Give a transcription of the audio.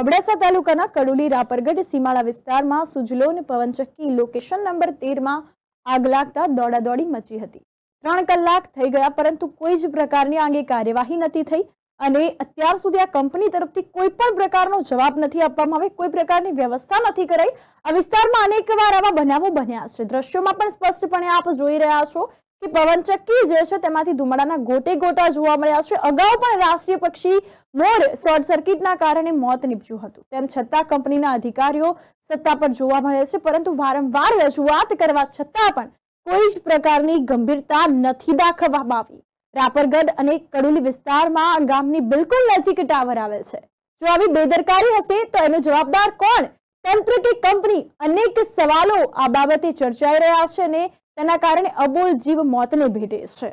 અબડાસા તાલુકાના કડુલી રાપરગઢ સીમાળા વિસ્તારમાં સુજલોન પવનચક્કી location number તેરમાં આગ લાગતા દોડાદોડી મચી હતી ત્રણ કલાક થઈ ગયા પરંતુ કોઈ જ પ્રકારની આંગે કાર્યવાહી નથી થઈ અને અત્યાર સુધી આ કંપની તરફથી કોઈ પણ પ્રકારનો જવાબ નથી આપવામાં આવે કોઈ પ્રકારની વ્યવસ્થા નથી કરાઈ આ વિસ્તારમાં અનેકવાર આવા બનાવો બન્યા છે દ્રશ્યોમાં પણ સ્પષ્ટપણે આપ જોઈ રહ્યા છો કે પવનચક્કી જે છે તેમાંથી ધુમાડાના ગોટે ગોટા જોવા મળ્યા છે અગાઉ પણ રાષ્ટ્રીય પક્ષી મોર શોર્ટ સર્કિટના કારણે મોત નીપજ્યું હતું તેમ છતાં કંપનીના અધિકારીઓ સત્તા પર જોવા મળે છે પરંતુ વારંવાર રજૂઆત કરવા છતાં પણ કોઈ જ પ્રકારની ગંભીરતા નથી દાખવવામાં આવી રાપરગઢ અને કડુલી વિસ્તારમાં ગામની બિલકુલ નજીક ટાવર આવેલ છે જો આવી બેદરકારી હશે તો એનો જવાબદાર કોણ તંત્ર કે કંપની અનેક સવાલો આ બાબતે ચર્ચાઈ રહ્યા છે અને તેના કારણે અબોલ જીવ મોતને ભેટે છે